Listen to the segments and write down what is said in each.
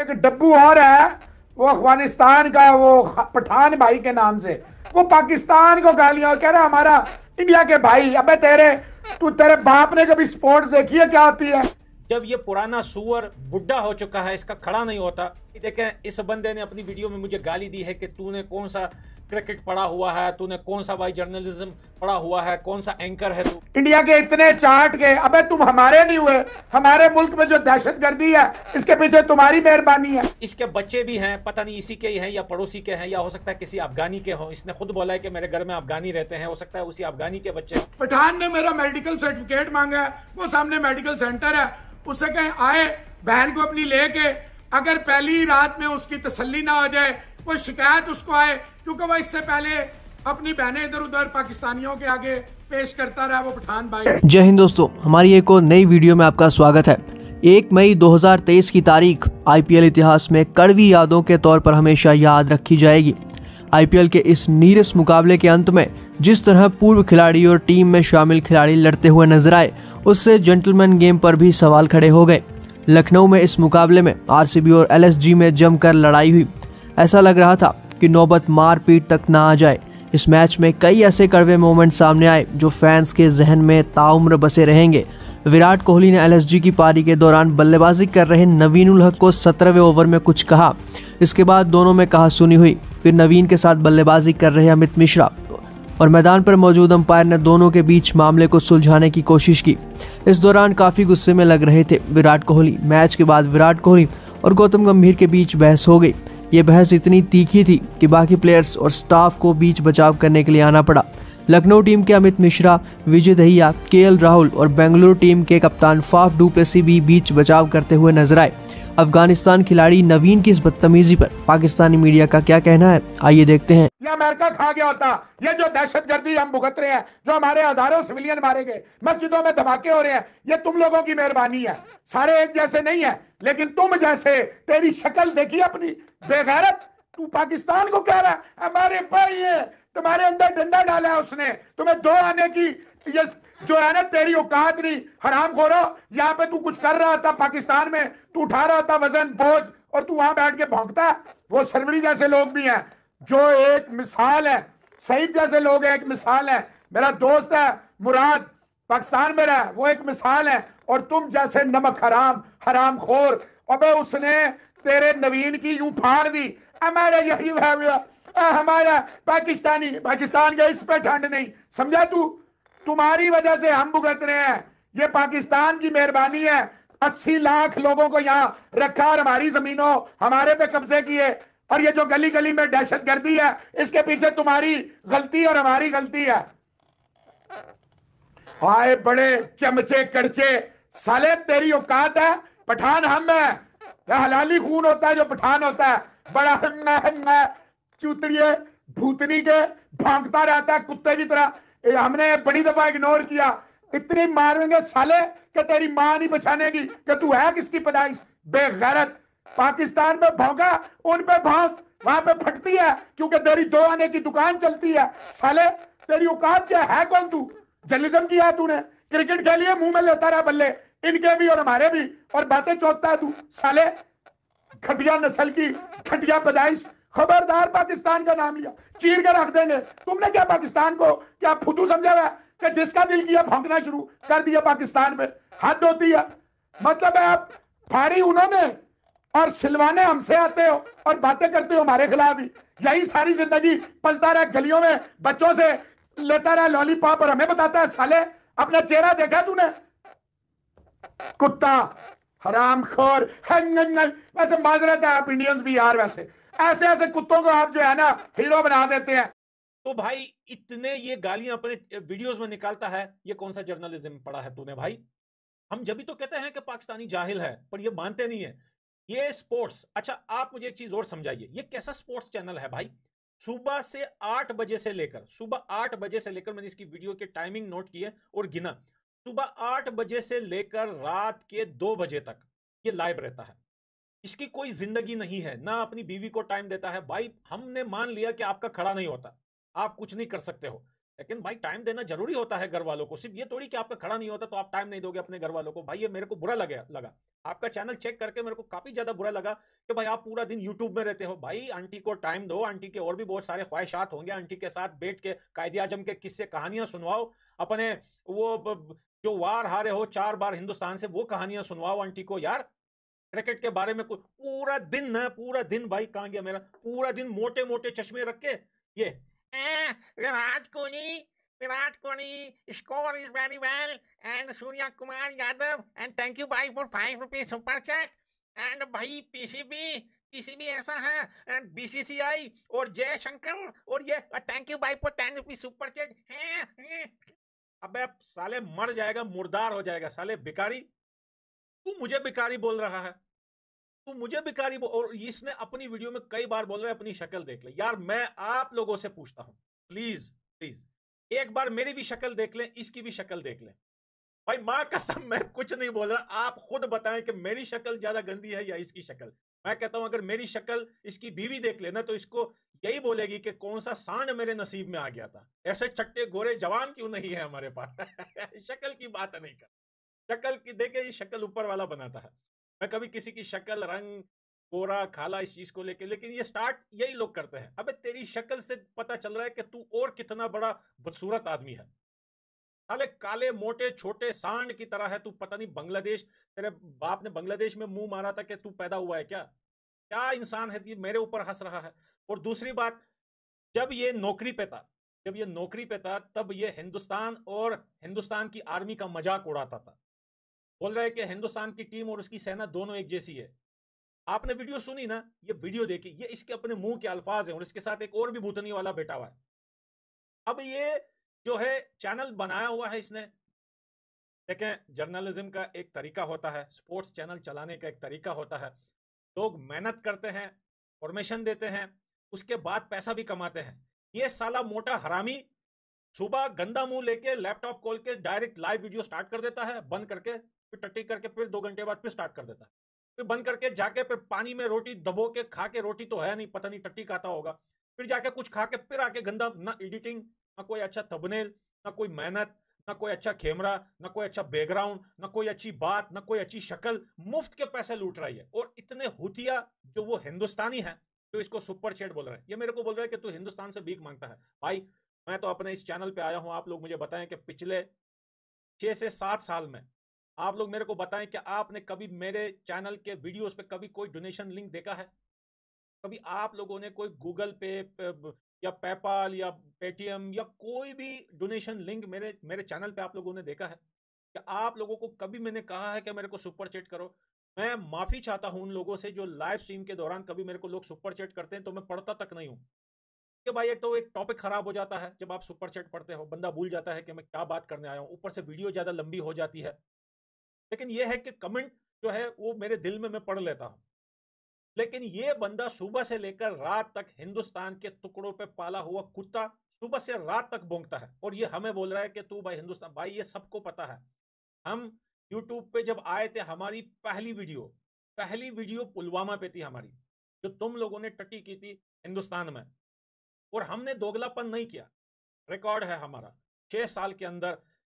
एक डब्बू और है वो अफगानिस्तान का वो पठान भाई के नाम से वो पाकिस्तान को कह लिया और कह रहा हमारा इंडिया के भाई अबे तेरे तू तेरे बाप ने कभी स्पोर्ट्स देखी है क्या होती है जब ये पुराना सुअर बुढ़ा हो चुका है इसका खड़ा नहीं होता देखें इस बंदे ने अपनी वीडियो में मुझे गाली दी है कि तूने कौन सा क्रिकेट पढ़ा हुआ है तूने कौन सा भाई जर्नलिज्म पढ़ा हुआ है कौन सा एंकर है तू इंडिया के इतने चार्ट के अबे तुम हमारे नहीं हुए हमारे मुल्क में जो दहशत गर्दी है इसके पीछे तुम्हारी मेहरबानी है इसके बच्चे भी हैं पता नहीं इसी के ही हैं या पड़ोसी के हैं या हो सकता है किसी अफगानी के हो इसने खुद बोला है कि मेरे घर में अफगानी रहते हैं हो सकता है उसी अफगानी के बच्चे पठान ने मेरा मेडिकल सर्टिफिकेट मांगा है वो सामने मेडिकल सेंटर है उससे कहे आए बहन को अपनी लेके अगर पहली रात में उसकी तसली ना हो जाए कोई शिकायत उसको आए क्योंकि वह इससे पहले अपनी बहनें इधर उधर पाकिस्तानियों के आगे पेश करता रहा वो पठान भाई जय हिंद दोस्तों हमारी एक और नई वीडियो में आपका स्वागत है एक मई 2023 की तारीख आईपीएल इतिहास में कड़वी यादों के तौर पर हमेशा याद रखी जाएगी आईपीएल के इस नीरस मुकाबले के अंत में जिस तरह पूर्व खिलाड़ी और टीम में शामिल खिलाड़ी लड़ते हुए नजर आए उससे जेंटलमैन गेम पर भी सवाल खड़े हो गए लखनऊ में इस मुकाबले में आरसीबी और एलएसजी में जमकर लड़ाई हुई ऐसा लग रहा था कि नौबत मारपीट तक ना आ जाए इस मैच में कई ऐसे कड़वे मोमेंट सामने आए जो फैंस के जहन में ताउम्र बसे रहेंगे विराट कोहली ने एलएसजी की पारी के दौरान बल्लेबाजी कर रहे नवीन उल हक को सत्रहवें ओवर में कुछ कहा इसके बाद दोनों में कहा सुनी हुई फिर नवीन के साथ बल्लेबाजी कर रहे अमित मिश्रा और मैदान पर मौजूद अंपायर ने दोनों के बीच मामले को सुलझाने की कोशिश की इस दौरान काफ़ी गुस्से में लग रहे थे विराट कोहली मैच के बाद विराट कोहली और गौतम गंभीर के बीच बहस हो गई ये बहस इतनी तीखी थी कि बाकी प्लेयर्स और स्टाफ को बीच बचाव करने के लिए आना पड़ा लखनऊ टीम के अमित मिश्रा विजय दहिया के राहुल और बेंगलुरु टीम के कप्तान फाफ डुप्लेसी भी बीच बचाव करते हुए नजर आए अफगानिस्तान खिलाड़ी नवीन की इस बदतमीजी पर पाकिस्तानी मीडिया का क्या कहना है आइए देखते हैं ये अमेरिका खा गया होता ये जो दहशत गर्दी हम भुगत रहे हैं जो हमारे हजारों सिविलियन मारे गए मस्जिदों में धमाके हो रहे हैं ये तुम लोगों की मेहरबानी है सारे एक जैसे नहीं है लेकिन तुम जैसे तेरी शक्ल देखी अपनी बेगैरत तू पाकिस्तान को कह रहा है हमारे भाई है तुम्हारे अंदर डंडा डाला है उसने तुम्हें दो आने की ये जो है ना तेरी औकात नहीं हराम खोरो यहाँ पे तू कुछ कर रहा था पाकिस्तान में तू उठा रहा था वजन बोझ और तू वहां बैठ के भौंकता वो सरवरी जैसे लोग भी हैं जो एक मिसाल है सईद जैसे लोग हैं एक मिसाल है मेरा दोस्त है मुराद पाकिस्तान में रहा वो एक मिसाल है और तुम जैसे नमक हराम हराम खोर अब उसने तेरे नवीन की यूं फाड़ दी हमारा यही हमारा पाकिस्तानी पाकिस्तान का इस पे ठंड नहीं समझा तू तुम्हारी वजह से हम भुगत रहे हैं ये पाकिस्तान की मेहरबानी है अस्सी लाख लोगों को यहाँ रखा और हमारी जमीनों हमारे पे कब्जे किए और ये जो गली गली में दहशत गर्दी है इसके पीछे तुम्हारी गलती और हमारी गलती है हाय बड़े चमचे कड़चे साले तेरी औकात है पठान हम है हलाली खून होता है जो पठान होता है बड़ा चूतड़िए भूतनी के भांगता रहता है कुत्ते की तरह ये हमने बड़ी दफा इग्नोर किया इतनी मारेंगे साले कि तेरी मां नहीं बचानेगी कि तू है किसकी पैदाइश बेगैरत पाकिस्तान में भौंका उन पे भौंक वहां पे फटती है क्योंकि तेरी दो आने की दुकान चलती है साले तेरी औकात क्या है कौन तू जर्नलिज्म किया तूने क्रिकेट के लिए मुंह में लेता रहा बल्ले इनके भी और हमारे भी और बातें चौंकता है तू साले घटिया नस्ल की घटिया पैदाइश खबरदार पाकिस्तान का नाम लिया चीर के रख देंगे तुमने क्या पाकिस्तान को क्या फुदू समझा हुआ कि जिसका दिल किया भौंकना शुरू कर दिया पाकिस्तान में हद होती है मतलब है आप फाड़ी उन्होंने और सिलवाने हमसे आते हो और बातें करते हो हमारे खिलाफ ही यही सारी जिंदगी पलता रहा गलियों में बच्चों से लेता रहा लॉलीपॉप और हमें बताता है साले अपना चेहरा देखा तूने कुत्ता हराम खोर वैसे माजरा है आप इंडियंस भी यार वैसे ऐसे ऐसे कुत्तों को आप जो है ना हीरो बना देते हैं तो भाई इतने ये गालियां अपने वीडियोस में निकालता है ये कौन सा जर्नलिज्म पढ़ा है तूने भाई हम जब भी तो कहते हैं कि पाकिस्तानी जाहिल है पर ये मानते नहीं है ये स्पोर्ट्स अच्छा आप मुझे एक चीज और समझाइए ये कैसा स्पोर्ट्स चैनल है भाई सुबह से आठ बजे से लेकर सुबह आठ बजे से लेकर मैंने इसकी वीडियो के टाइमिंग नोट किए और गिना सुबह आठ बजे से लेकर रात के दो बजे तक ये लाइव रहता है इसकी कोई जिंदगी नहीं है ना अपनी बीवी को टाइम देता है भाई हमने मान लिया कि आपका खड़ा नहीं होता आप कुछ नहीं कर सकते हो लेकिन भाई टाइम देना जरूरी होता है घर वालों को सिर्फ ये थोड़ी कि आपका खड़ा नहीं होता तो आप टाइम नहीं दोगे अपने घर वालों को भाई ये मेरे को बुरा लगे लगा आपका चैनल चेक करके मेरे को काफी ज्यादा बुरा लगा कि भाई आप पूरा दिन यूट्यूब में रहते हो भाई आंटी को टाइम दो आंटी के और भी बहुत सारे ख्वाहिशात होंगे आंटी के साथ बैठ के कायदे आजम के किस्से कहानियां सुनवाओ अपने वो जो वार हारे हो चार बार हिंदुस्तान से वो कहानियां सुनवाओ आंटी को यार क्रिकेट के बारे में कुछ पूरा दिन है पूरा दिन भाई कहाँ गया मेरा पूरा दिन मोटे मोटे चश्मे रख के ये Virat Kohli Virat Kohli score is very well and Surya Kumar Yadav and thank you भाई for five rupees super chat and भाई पीसीबी पीसीबी ऐसा है एंड बीसीसीआई और जयशंकर और ये थैंक यू भाई for ten rupees super chat अबे साले मर जाएगा मुर्दार हो जाएगा साले भिकारी तू मुझे बिकारी बोल रहा है तू मुझे भिकारी और इसने अपनी वीडियो में कई बार बोल रहा है अपनी शक्ल देख ले यार मैं आप लोगों से पूछता हूं प्लीज प्लीज एक बार मेरी भी शक्ल देख लें इसकी भी शक्ल देख लें भाई माँ कसम मैं कुछ नहीं बोल रहा आप खुद बताएं कि मेरी शक्ल ज्यादा गंदी है या इसकी शक्ल मैं कहता हूं अगर मेरी शक्ल इसकी बीवी देख लेना तो इसको यही बोलेगी कि कौन सा सांड मेरे नसीब में आ गया था ऐसे चट्टे गोरे जवान क्यों नहीं है हमारे पास शक्ल की बात नहीं कर शक्ल की देखे ये शक्ल ऊपर वाला बनाता है मैं कभी किसी की शक्ल रंग कोरा खाला इस चीज को लेके लेकिन ये स्टार्ट यही लोग करते हैं अबे तेरी शक्ल से पता चल रहा है कि तू और कितना बड़ा बदसूरत आदमी है साले काले मोटे छोटे सांड की तरह है तू पता नहीं बांग्लादेश तेरे बाप ने बांग्लादेश में मुंह मारा था कि तू पैदा हुआ है क्या क्या इंसान है ये मेरे ऊपर हंस रहा है और दूसरी बात जब ये नौकरी पे था जब ये नौकरी पे था तब ये हिंदुस्तान और हिंदुस्तान की आर्मी का मजाक उड़ाता था बोल रहे हैं कि हिंदुस्तान की टीम और उसकी सेना दोनों एक जैसी है आपने वीडियो सुनी ना ये वीडियो देखी ये इसके अपने मुंह के अल्फाज हैं और इसके साथ एक और भी भूतनी वाला बैठा हुआ है अब ये जो है चैनल बनाया हुआ है इसने देखें जर्नलिज्म का एक तरीका होता है स्पोर्ट्स चैनल चलाने का एक तरीका होता है लोग मेहनत करते हैं फॉर्मेशन देते हैं उसके बाद पैसा भी कमाते हैं ये साला मोटा हरामी सुबह गंदा मुंह लेके लैपटॉप खोल के डायरेक्ट लाइव वीडियो स्टार्ट कर देता है बंद करके फिर टट्टी करके फिर दो घंटे बाद फिर स्टार्ट कर देता है फिर बंद करके जाके फिर पानी में रोटी दबो के खा के रोटी तो है नहीं पता नहीं टट्टी खाता होगा फिर जाके कुछ खा के फिर आके गंदा ना एडिटिंग ना कोई अच्छा थबनेल ना कोई मेहनत ना कोई अच्छा कैमरा ना कोई अच्छा बैकग्राउंड ना कोई अच्छी बात ना कोई अच्छी शक्ल मुफ्त के पैसे लूट रही है और इतने हुतिया जो वो हिंदुस्तानी है जो इसको सुपर चेट बोल रहे हैं ये मेरे को बोल रहा है कि तू हिंदुस्तान से भीख मांगता है भाई मैं तो अपने इस चैनल पे आया हूँ आप लोग मुझे बताएं कि पिछले छह से सात साल में आप लोग मेरे को बताएं कि आपने कभी मेरे चैनल के वीडियोस पे कभी कोई डोनेशन लिंक देखा है कभी आप लोगों ने कोई गूगल पे या पेपाल या पेटीएम या कोई भी डोनेशन लिंक मेरे मेरे चैनल पे आप लोगों ने देखा है कि आप लोगों को कभी मैंने कहा है कि मेरे को सुपर चैट करो मैं माफ़ी चाहता हूं उन लोगों से जो लाइव स्ट्रीम के दौरान कभी मेरे को लोग सुपर चैट करते हैं तो मैं पढ़ता तक नहीं हूं कि भाई एक तो एक टॉपिक खराब हो जाता है जब आप सुपर चैट पढ़ते हो बंदा भूल जाता है कि मैं क्या बात करने आया हूँ ऊपर से वीडियो ज़्यादा लंबी हो जाती है लेकिन यह है कि कमेंट जो है वो मेरे दिल में मैं पढ़ लेता हूं लेकिन ये बंदा सुबह से लेकर रात तक हिंदुस्तान के टुकड़ों पे पाला हुआ कुत्ता सुबह से रात तक बोंगता है और ये हमें बोल रहा है कि तू भाई हिंदुस्तान भाई ये सबको पता है हम यूट्यूब पे जब आए थे हमारी पहली वीडियो पहली वीडियो पुलवामा पे थी हमारी जो तुम लोगों ने टट्टी की थी हिंदुस्तान में और हमने दोगलापन नहीं किया रिकॉर्ड है हमारा छह साल के अंदर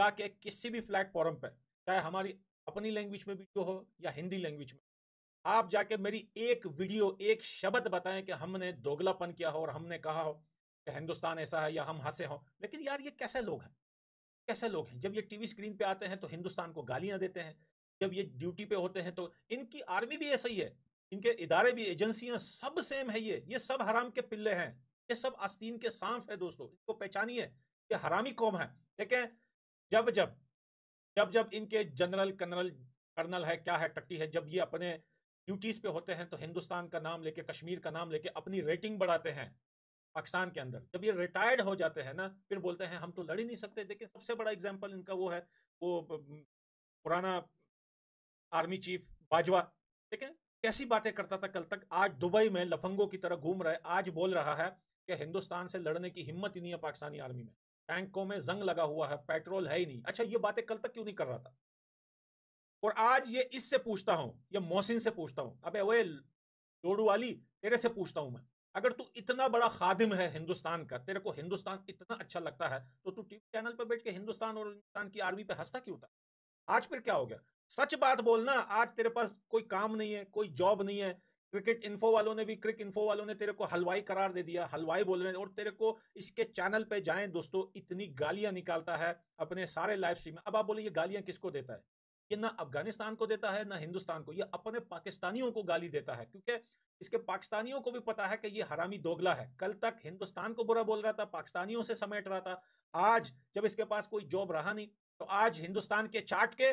जाके किसी भी प्लेटफॉर्म पे चाहे हमारी अपनी लैंग्वेज में वीडियो हो या हिंदी लैंग्वेज में आप जाके मेरी एक वीडियो एक शब्द बताएं कि हमने दोगलापन किया हो और हमने कहा हो कि हिंदुस्तान ऐसा है या हम हंसे हो लेकिन यार ये कैसे लोग हैं कैसे लोग हैं जब ये टीवी स्क्रीन पे आते हैं तो हिंदुस्तान को गालियां देते हैं जब ये ड्यूटी पे होते हैं तो इनकी आर्मी भी ऐसा ही है इनके इदारे भी एजेंसियां सब सेम है ये ये सब हराम के पिल्ले हैं ये सब आस्तीन के सांफ है दोस्तों इसको पहचानिए ये हरामी कौम है देखें जब जब जब जब इनके जनरल कर्नल कर्नल है क्या है टट्टी है जब ये अपने ड्यूटीज पे होते हैं तो हिंदुस्तान का नाम लेके कश्मीर का नाम लेके अपनी रेटिंग बढ़ाते हैं पाकिस्तान के अंदर जब ये रिटायर्ड हो जाते हैं ना फिर बोलते हैं हम तो लड़ ही नहीं सकते देखिए सबसे बड़ा एग्जाम्पल इनका वो है वो पुराना आर्मी चीफ बाजवा ठीक है कैसी बातें करता था कल तक आज दुबई में लफंगों की तरह घूम रहे आज बोल रहा है कि हिंदुस्तान से लड़ने की हिम्मत ही नहीं है पाकिस्तानी आर्मी में टैंकों में जंग लगा हुआ है पेट्रोल है ही नहीं अच्छा ये बातें कल तक क्यों नहीं कर रहा था और आज ये इससे पूछता हूं या मोहसिन से पूछता हूं अबे ओए लोडू वाली तेरे से पूछता हूं मैं अगर तू इतना बड़ा खादिम है हिंदुस्तान का तेरे को हिंदुस्तान इतना अच्छा लगता है तो तू टीवी चैनल पर बैठ के हिंदुस्तान और हिंदुस्तान की आर्मी पे हंसता क्यों था आज फिर क्या हो गया सच बात बोलना आज तेरे पास कोई काम नहीं है कोई जॉब नहीं है क्रिकेट इन्फो वालों ने भी क्रिक इन्फो वालों ने तेरे को हलवाई करार दे दिया हलवाई बोल रहे हैं और तेरे को इसके चैनल पे जाएं दोस्तों इतनी गालियां निकालता है अपने सारे लाइव स्ट्रीम में अब आप बोले ये गालियां किसको देता है ये ना अफगानिस्तान को देता है ना हिंदुस्तान को ये अपने पाकिस्तानियों को गाली देता है क्योंकि इसके पाकिस्तानियों को भी पता है कि ये हरामी दोगला है कल तक हिंदुस्तान को बुरा बोल रहा था पाकिस्तानियों से समेट रहा था आज जब इसके पास कोई जॉब रहा नहीं तो आज हिंदुस्तान के चाट के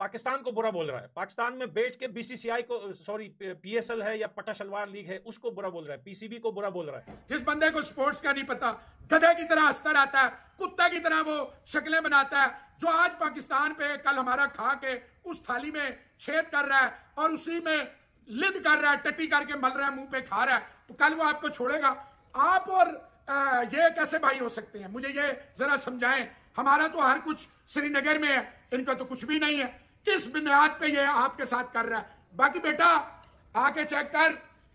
पाकिस्तान को बुरा बोल रहा है पाकिस्तान में बैठ के बीसीसीआई को सॉरी पीएसएल है या पटा शलवार लीग है उसको बुरा बोल रहा है पीसीबी को बुरा बोल रहा है जिस बंदे को स्पोर्ट्स का नहीं पता गधे की तरह अस्तर आता है कुत्ता की तरह वो शक्लें बनाता है जो आज पाकिस्तान पे कल हमारा खा के उस थाली में छेद कर रहा है और उसी में लिद कर रहा है टट्टी करके मल रहा है मुंह पे खा रहा है तो कल वो आपको छोड़ेगा आप और आ, ये कैसे भाई हो सकते हैं मुझे ये जरा समझाएं हमारा तो हर कुछ श्रीनगर में है इनका तो कुछ भी नहीं है किस बुनियाद पे ये आपके साथ कर रहा है बाकी बेटा आके चेक कर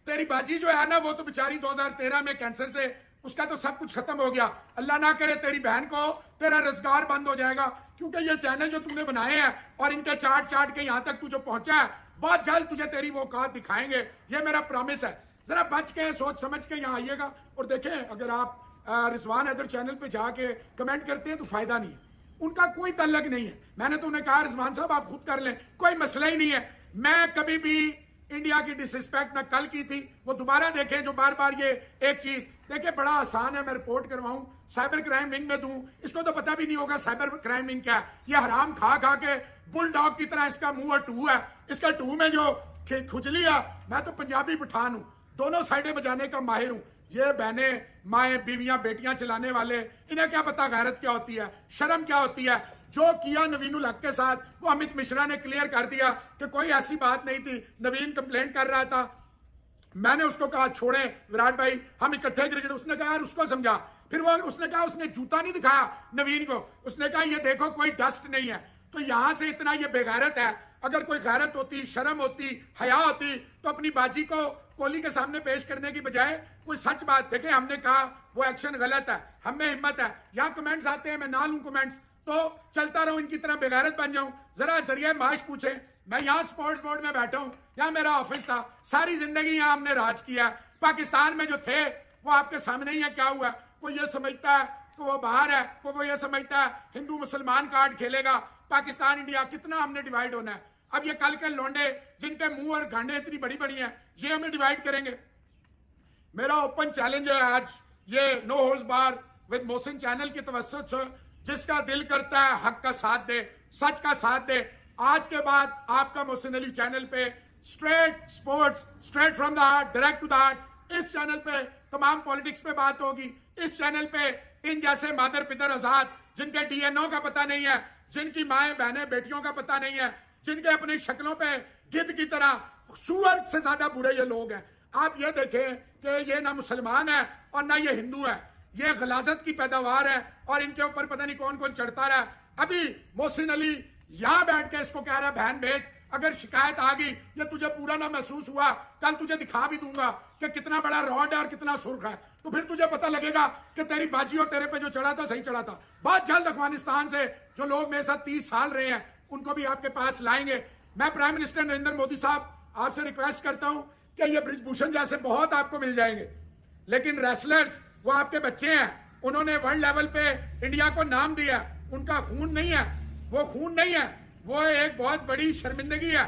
तेरी बाजी जो है ना वो तो बेचारी 2013 में कैंसर से उसका तो सब कुछ खत्म हो गया अल्लाह ना करे तेरी बहन को तेरा रोजगार बंद हो जाएगा क्योंकि ये चैनल जो तुमने बनाए हैं और इनके चाट चाट के यहाँ तक तू जो पहुंचा है बहुत जल्द तुझे तेरी वो कहा दिखाएंगे ये मेरा प्रॉमिस है जरा बच के सोच समझ के यहाँ आइएगा और देखें अगर आप रिजवान हैदर चैनल पे जाके कमेंट करते हैं तो फायदा नहीं है उनका कोई तल्लक नहीं है मैंने तो उन्हें कहा रिजवान साहब आप खुद कर लें कोई मसला ही नहीं है मैं कभी भी इंडिया की डिसरिस्पेक्ट ना कल की थी वो दोबारा देखें जो बार बार ये एक चीज देखिए बड़ा आसान है मैं रिपोर्ट करवाऊं साइबर क्राइम विंग में दूं इसको तो पता भी नहीं होगा साइबर क्राइम विंग क्या ये हराम खा खा के बुल डॉग की तरह इसका मुंह और टू है इसका टू में जो खुजली है मैं तो पंजाबी पठान हूं दोनों साइडें बजाने का माहिर हूं ये बहने माए बीवियां बेटियां चलाने वाले इन्हें क्या पता गैरत क्या होती है शर्म क्या होती है जो किया नवीन हक के साथ वो अमित मिश्रा ने क्लियर कर दिया कि कोई ऐसी बात नहीं थी नवीन कंप्लेंट कर रहा था मैंने उसको कहा छोड़े विराट भाई हम इकट्ठे क्रिकेट उसने कहा यार उसको समझा फिर वो उसने कहा उसने जूता नहीं दिखाया नवीन को उसने कहा ये देखो कोई डस्ट नहीं है तो यहां से इतना ये बेगैरत है अगर कोई गैरत होती शर्म होती हया होती तो अपनी बाजी को कोहली के सामने पेश करने की बजाय कोई सच बात देखें हमने कहा वो एक्शन गलत है हमें हिम्मत है यहाँ कमेंट्स आते हैं मैं ना लूँ कमेंट्स तो चलता रहूं इनकी तरह बेगैरत बन जाऊं जरा जरिए माश पूछे मैं यहाँ स्पोर्ट्स बोर्ड में बैठा हूँ यहाँ मेरा ऑफिस था सारी जिंदगी यहाँ हमने राज किया पाकिस्तान में जो थे वो आपके सामने ही है क्या हुआ कोई ये समझता है कि वो बाहर है कोई वो ये समझता है हिंदू मुसलमान कार्ड खेलेगा पाकिस्तान इंडिया कितना हमने डिवाइड होना है अब ये कल के लोंडे जिनके मुंह और घंटे इतनी बड़ी बड़ी हैं ये हमें डिवाइड करेंगे मेरा ओपन चैलेंज है आज ये no holds barred with Mohsin channel की तवसत जिसका दिल करता है हक का साथ दे सच का साथ दे आज के बाद आपका मोहसिन अली चैनल पे straight sports straight from the heart direct to the heart इस चैनल पे तमाम पॉलिटिक्स पे बात होगी इस चैनल पे इन जैसे मादर पितर आजाद जिनके डीएनओ का पता नहीं है जिनकी माए बहने बेटियों का पता नहीं है जिनके अपने शक्लों पे गिद्ध की तरह सूअर से ज्यादा बुरे ये लोग हैं आप ये देखें कि ये ना मुसलमान है और ना ये हिंदू है ये गलाजत की पैदावार है और इनके ऊपर पता नहीं कौन कौन चढ़ता रहा अभी मोहसिन अली यहां बैठ के इसको कह रहा है बहन भेज अगर शिकायत आ गई या तुझे पूरा ना महसूस हुआ कल तुझे दिखा भी दूंगा कि कितना बड़ा रॉड है और कितना सुर्ख है तो फिर तुझे पता लगेगा कि तेरी बाजी और तेरे पे जो चढ़ा था सही चढ़ा था बहुत जल्द अफगानिस्तान से जो लोग मेरे साथ तीस साल रहे हैं उनको भी आपके पास लाएंगे मैं प्राइम मिनिस्टर नरेंद्र मोदी साहब आपसे रिक्वेस्ट करता हूं कि ये ब्रिजभूषण जैसे बहुत आपको मिल जाएंगे लेकिन रेसलर्स वो आपके बच्चे हैं उन्होंने वर्ल्ड लेवल पे इंडिया को नाम दिया उनका खून नहीं है वो खून नहीं है वो एक बहुत बड़ी शर्मिंदगी है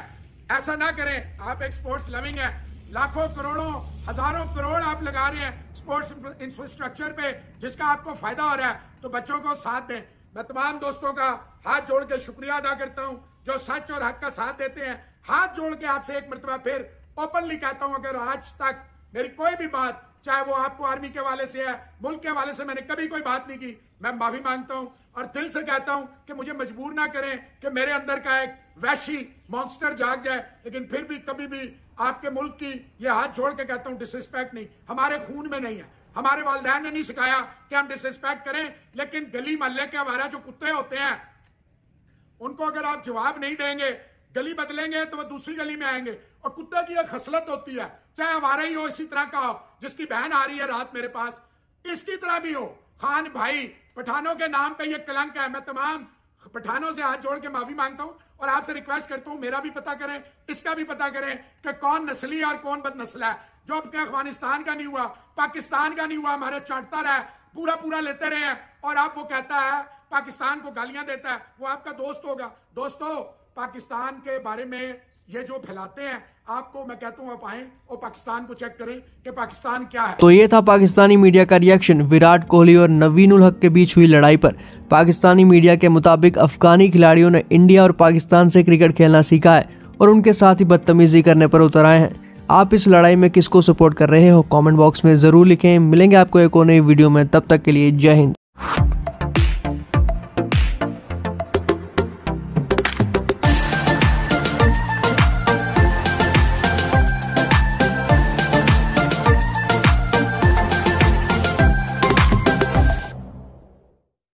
ऐसा ना करें आप एक स्पोर्ट्स लविंग है लाखों करोड़ों हजारों करोड़ आप लगा रहे हैं स्पोर्ट्स इंफ्रास्ट्रक्चर पे जिसका आपको फायदा हो रहा है तो बच्चों को साथ दें मैं तमाम दोस्तों का हाथ जोड़ के शुक्रिया अदा करता हूं जो सच और हक का साथ देते हैं हाथ जोड़ के आपसे एक मरतबा फिर ओपनली कहता हूं अगर आज तक मेरी कोई भी बात चाहे वो आपको आर्मी के वाले से है मुल्क के वाले से मैंने कभी कोई बात नहीं की मैं माफी मांगता हूं और दिल से कहता हूं कि मुझे मजबूर ना करें कि मेरे अंदर का एक वैशी मॉन्स्टर जाग जाए लेकिन फिर भी कभी भी आपके मुल्क की ये हाथ छोड़ के कहता हूं डिसरिस्पेक्ट नहीं हमारे खून में नहीं है हमारे वालदेन ने नहीं सिखाया कि हम डिसरिस्पेक्ट करें लेकिन गली मोहल्ले के हमारा जो कुत्ते होते हैं उनको अगर आप जवाब नहीं देंगे गली बदलेंगे तो वह दूसरी गली में आएंगे और कुत्ते की एक खसलत होती है चाहे हमारा ही हो इसी तरह का हो जिसकी बहन आ रही है रात मेरे पास इसकी तरह भी हो खान भाई पठानों के नाम पे ये कलंक है मैं तमाम पठानों से हाथ जोड़ के माफी मांगता हूँ और आपसे रिक्वेस्ट करता हूँ मेरा भी पता करें इसका भी पता करें कि कौन नस्ली है और कौन बदनस्ला है जो अब अफगानिस्तान का नहीं हुआ पाकिस्तान का नहीं हुआ हमारे चढ़ता रहा पूरा पूरा लेते रहे हैं और आप वो कहता है पाकिस्तान को गालियां देता है वो आपका दोस्त होगा दोस्तों पाकिस्तान के बारे में ये जो फैलाते हैं आपको मैं कहता हूँ आप आए और पाकिस्तान को चेक करें कि पाकिस्तान क्या है तो ये था पाकिस्तानी मीडिया का रिएक्शन विराट कोहली और नवीन उल हक के बीच हुई लड़ाई पर पाकिस्तानी मीडिया के मुताबिक अफगानी खिलाड़ियों ने इंडिया और पाकिस्तान से क्रिकेट खेलना सीखा है और उनके साथ ही बदतमीजी करने पर उतर आए हैं आप इस लड़ाई में किसको सपोर्ट कर रहे हो कमेंट बॉक्स में ज़रूर लिखें मिलेंगे आपको एक और नई वीडियो में तब तक के लिए जय हिंद